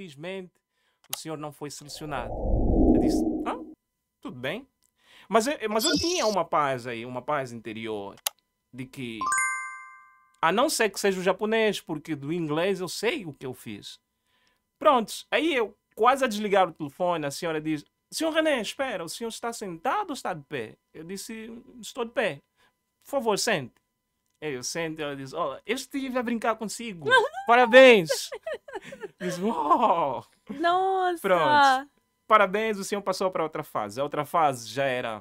infelizmente o senhor não foi selecionado. Eu disse, ah, tudo bem. Mas eu, mas eu tinha uma paz aí, uma paz interior, de que, a não ser que seja o japonês, porque do inglês eu sei o que eu fiz. Prontos, aí eu quase a desligar o telefone, a senhora diz, senhor René, espera, o senhor está sentado ou está de pé? Eu disse, estou de pé. Por favor, sente. É, eu sento e ela diz: Olha, eu estive a brincar consigo. Parabéns! diz: Uau! Nossa! Pronto. Parabéns, o senhor passou para outra fase. A outra fase já era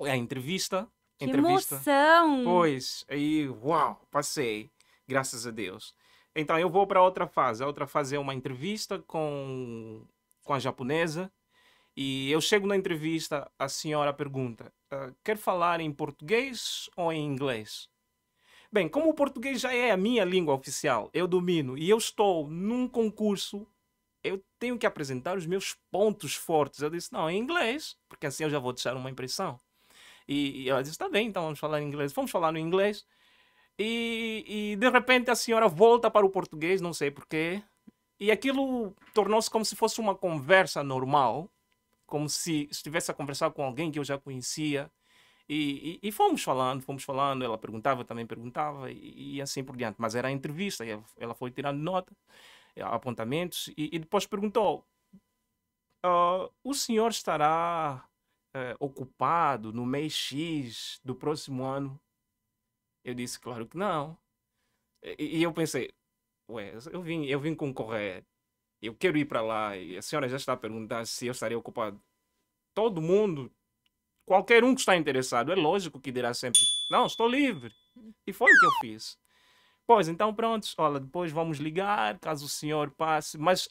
é a entrevista. Que entrevista. emoção! Pois, aí, uau, passei, graças a Deus. Então, eu vou para outra fase. A outra fase é uma entrevista com, com a japonesa. E eu chego na entrevista, a senhora pergunta: uh, quer falar em português ou em inglês? Bem, como o português já é a minha língua oficial, eu domino e eu estou num concurso, eu tenho que apresentar os meus pontos fortes. Eu disse, não, em inglês, porque assim eu já vou deixar uma impressão. E, e ela disse, tá bem, então vamos falar em inglês. Vamos falar no inglês. E, e de repente a senhora volta para o português, não sei porquê. E aquilo tornou-se como se fosse uma conversa normal, como se estivesse a conversar com alguém que eu já conhecia. E, e, e, fomos falando, fomos falando, ela perguntava, também perguntava e, e assim por diante. Mas era entrevista, ela, ela foi tirando nota, eh, apontamentos, e, depois perguntou: ah, o senhor estará eh, ocupado no mês X do próximo ano? Eu disse: claro que não. E, eu pensei: ué, eu vim, eu vim concorrer, eu quero ir para lá, e a senhora já está a perguntar se eu estaria ocupado. Todo mundo qualquer um que está interessado, é lógico que dirá sempre: Não, estou livre. E foi o que eu fiz. Pois, então pronto, olha, depois vamos ligar, caso o senhor passe. Mas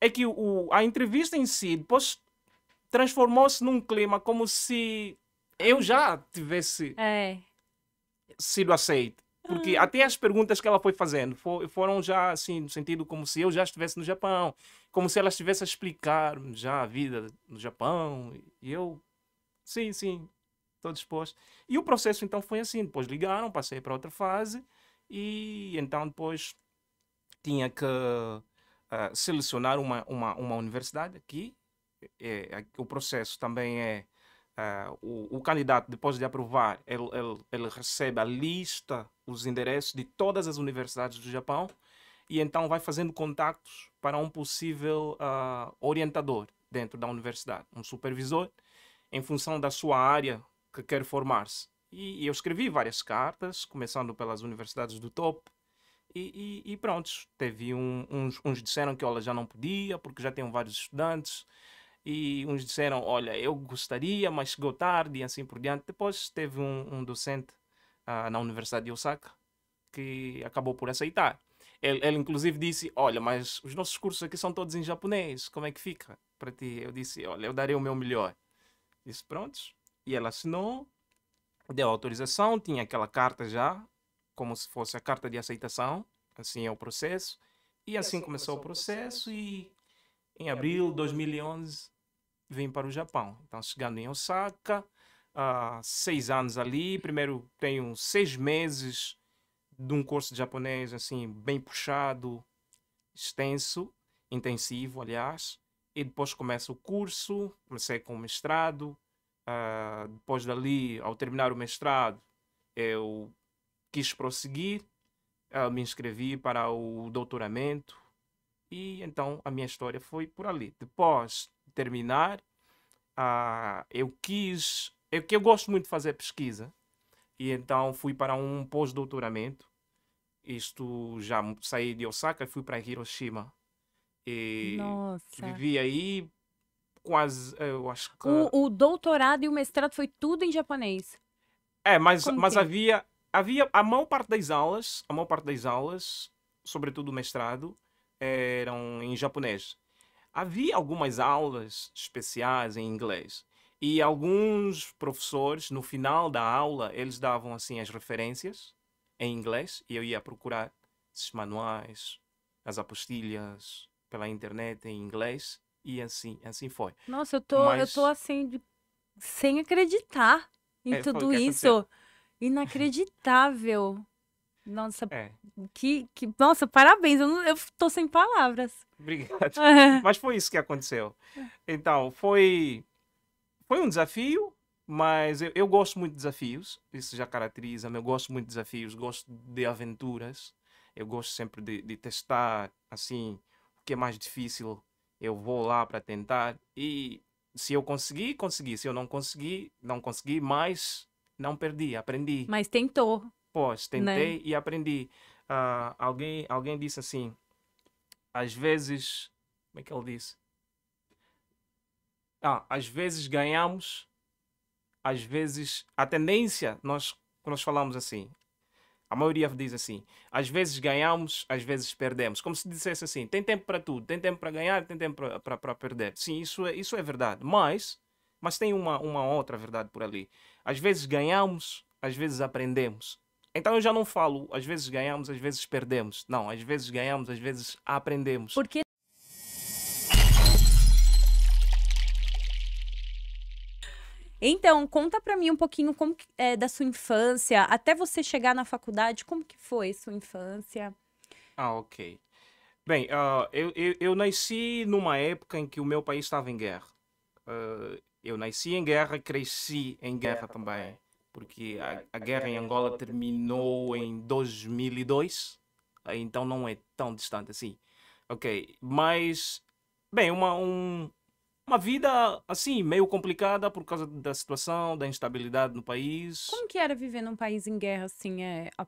é que o, a entrevista em si depois transformou-se num clima como se eu já tivesse é. sido aceito. Porque ah. até as perguntas que ela foi fazendo for, foram já assim, no sentido como se eu já estivesse no Japão, como se ela estivesse a explicar já a vida no Japão. E eu Sim, sim, estou disposto. E o processo então foi assim. Depois ligaram, passei para outra fase e então depois tinha que uh, selecionar uma, uma, uma universidade aqui. É, é, o processo também é uh, o, o, candidato, depois de aprovar, ele, ele, ele recebe a lista, os endereços de todas as universidades do Japão e então vai fazendo contatos para um possível uh, orientador dentro da universidade, um supervisor em função da sua área que quer formar-se. E, e, eu escrevi várias cartas, começando pelas universidades do topo, e, e, e pronto, teve um, uns, uns disseram que olha, já não podia, porque já tinham vários estudantes, e uns disseram, olha, eu gostaria, mas chegou tarde, e assim por diante. Depois teve um, um docente uh, na Universidade de Osaka que acabou por aceitar. Ele, ele, inclusive disse, olha, mas os nossos cursos aqui são todos em japonês, como é que fica para ti? Eu disse, olha, eu darei o meu melhor. Disse, prontos. E ela assinou, deu autorização, tinha aquela carta já, como se fosse a carta de aceitação, assim é o processo. E assim, assim começou o processo e em abril de 2011 vim para o Japão. Então, chegando em Osaka, uh, seis anos ali. Primeiro tenho seis meses de um curso de japonês, assim, bem puxado, extenso, intensivo, aliás e depois começa o curso, comecei com o mestrado, uh, depois dali, ao terminar o mestrado, eu quis prosseguir, uh, me inscrevi para o doutoramento e então a minha história foi por ali. Depois de terminar, uh, eu quis, eu, eu gosto muito de fazer pesquisa e então fui para um pós-doutoramento, isto já saí de Osaka e fui para Hiroshima e Nossa. aí com as. Eh, eu acho que... o, o, doutorado e o mestrado foi tudo em japonês. É, mas, Como mas que? É? havia. Havia a maior parte das aulas, a maior parte das aulas, sobretudo o mestrado, eram em japonês. Havia algumas aulas especiais em inglês. E alguns professores, no final da aula, eles davam assim as referências em inglês e eu ia procurar esses manuais, as apostilhas, pela internet em inglês e assim assim foi. Nossa, eu tô Mas... eu tô assim sem acreditar em é, tudo isso. Inacreditável. Nossa, é. que, que, nossa, parabéns, eu, não, eu tô sem palavras. Obrigado. Mas foi isso que aconteceu. Então, foi, foi um desafio, mas eu, eu gosto muito de desafios, isso já caracteriza-me, eu gosto muito de desafios, gosto de aventuras, eu gosto sempre de, de testar, assim, que é mais difícil, eu vou lá para tentar. E se eu conseguir, consegui. Se eu não conseguir, não consegui, mas não perdi, aprendi. Mas tentou. Pois, né? tentei né? e aprendi. Uh, alguém, alguém disse assim, às vezes, como é que ele disse? Ah, às vezes ganhamos, às vezes, a tendência, nós, nós falamos assim, a maioria diz assim: às vezes ganhamos, às vezes perdemos. Como se dissesse assim: tem tempo para tudo, tem tempo para ganhar, tem tempo para perder. Sim, isso é, isso é verdade. Mas, mas tem uma, uma outra verdade por ali. Às vezes ganhamos, às vezes aprendemos. Então eu já não falo, às vezes ganhamos, às vezes perdemos. Não, às vezes ganhamos, às vezes aprendemos. Porque Então, conta para mim um pouquinho como é, da sua infância, até você chegar na faculdade, como que foi sua infância? Ah, ok. Bem, uh, eu, eu, eu, nasci numa época em que o meu país estava em guerra. Uh, eu nasci em guerra, e cresci em guerra também, porque a, a guerra em Angola terminou em 2002, então não é tão distante assim. Ok, mas, bem, uma, um, uma vida assim, meio complicada por causa da situação, da instabilidade no país. Como que era viver num país em guerra assim? É, a,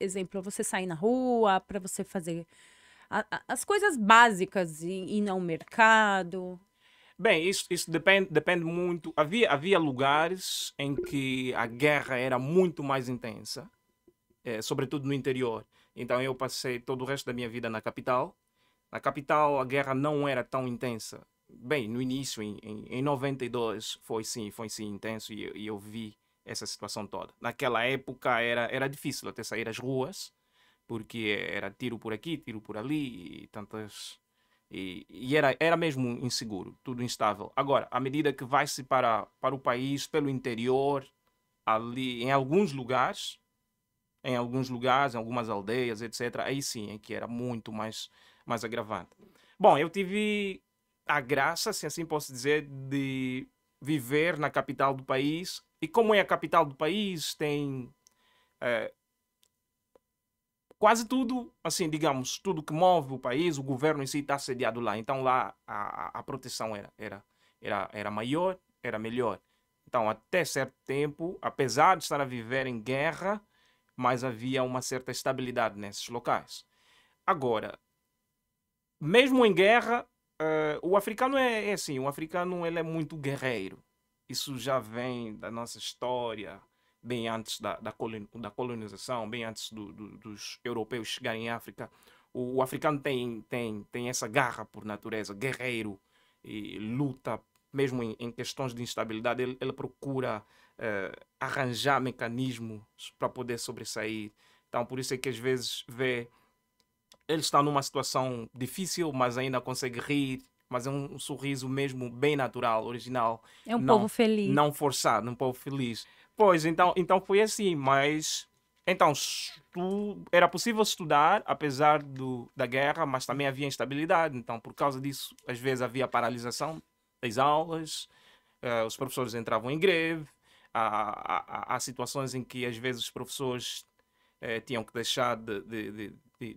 exemplo, você sair na rua para você fazer a, as coisas básicas e ir ao mercado. Bem, isso, isso depende, depende muito. Havia, havia lugares em que a guerra era muito mais intensa, é, sobretudo no interior. Então eu passei todo o resto da minha vida na capital. Na capital a guerra não era tão intensa bem, no início, em, em, em 92, foi sim, foi sim intenso e, e, eu vi essa situação toda. Naquela época era, era difícil até sair às ruas, porque era tiro por aqui, tiro por ali e tantas. E, e era, era mesmo inseguro, tudo instável. Agora, à medida que vai-se para, para o país, pelo interior, ali, em alguns lugares, em alguns lugares, em algumas aldeias, etc., aí sim é que era muito mais, mais agravante. Bom, eu tive a graça, se assim posso dizer, de viver na capital do país. E como é a capital do país, tem é, quase tudo, assim, digamos, tudo que move o país, o governo em si está sediado lá. Então lá a, a proteção era, era, era, era maior, era melhor. Então, até certo tempo, apesar de estar a viver em guerra, mas havia uma certa estabilidade nesses locais. Agora, mesmo em guerra, Uh, o africano é, é, assim, o africano ele é muito guerreiro. Isso já vem da nossa história, bem antes da, da, colon, da colonização, bem antes do, do, dos europeus chegarem à África. O, o, africano tem, tem, tem essa garra por natureza, guerreiro, e luta, mesmo em, em questões de instabilidade, ele, ele procura uh, arranjar mecanismos para poder sobressair. Então, por isso é que às vezes vê ele está numa situação difícil, mas ainda consegue rir, mas é um sorriso mesmo bem natural, original. É um não, povo feliz. Não forçado, um povo feliz. Pois, então, então foi assim, mas... Então, tu, era possível estudar, apesar do, da guerra, mas também havia instabilidade. Então, por causa disso, às vezes havia paralisação das aulas, uh, os professores entravam em greve, há, há, há, situações em que, às vezes, os professores uh, tinham que deixar de, de, de de,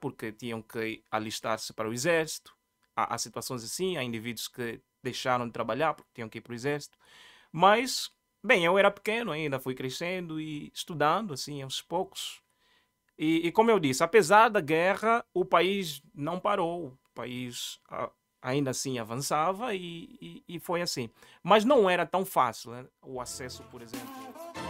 porque tinham que alistar-se para o exército. Há, há, situações assim, há indivíduos que deixaram de trabalhar porque tinham que ir para o exército. Mas, bem, eu era pequeno ainda, fui crescendo e estudando, assim, aos poucos. E, e como eu disse, apesar da guerra, o país não parou. O país a, ainda assim avançava e, e, e foi assim. Mas não era tão fácil né? o acesso, por exemplo.